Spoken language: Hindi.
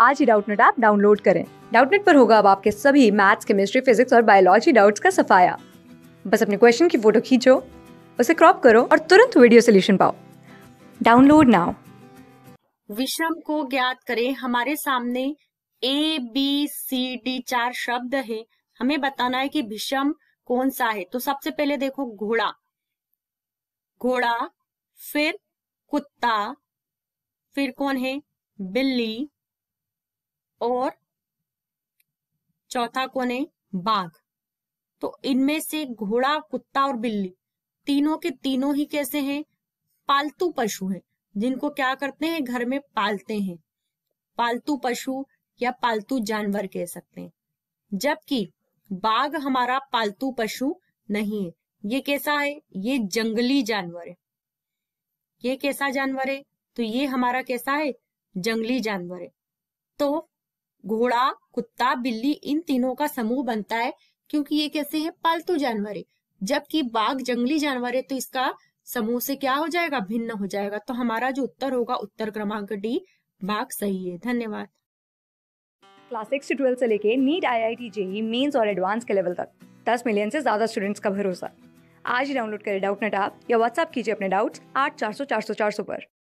आज ही डाउटनेट ऐप डाउनलोड करें डाउटनेट पर होगा अब आपके सभी मैथ्स केमिस्ट्री फिजिक्स और बायोलॉजी डाउट्स का सफाया बस अपने क्वेश्चन की फोटो खींचो उसे क्रॉप करो और तुरंत वीडियो सोल्यूशन पाओ डाउनलोड नाउ विषम को ज्ञात करें हमारे सामने ए बी सी डी चार शब्द है हमें बताना है कि विषम कौन सा है तो सबसे पहले देखो घोड़ा घोड़ा फिर कुत्ता फिर कौन है बिल्ली और चौथा कौन है बाघ तो इनमें से घोड़ा कुत्ता और बिल्ली तीनों के तीनों ही कैसे हैं पालतू पशु हैं जिनको क्या करते हैं घर में पालते हैं पालतू पशु या पालतू जानवर कह सकते हैं जबकि बाघ हमारा पालतू पशु नहीं है ये कैसा है ये जंगली जानवर है ये कैसा जानवर है तो ये हमारा कैसा है जंगली जानवर है तो घोड़ा कुत्ता बिल्ली इन तीनों का समूह बनता है क्योंकि ये कैसे है पालतू जानवर है जबकि बाघ जंगली जानवर है तो इसका समूह से क्या हो जाएगा भिन्न हो जाएगा तो हमारा जो उत्तर होगा उत्तर क्रमांक डी बाघ सही है धन्यवाद क्लास सिक्स से ट्वेल्थ से लेके NEET I I T JEE mains और एडवांस के लेवल तक दस मिलियन से ज्यादा स्टूडेंट्स का भरोसा आज ही डाउनलोड करें डाउट नेट आप या व्हाट्सअप कीजिए अपने डाउट्स आठ चार सौ चार सौ चार सौ पर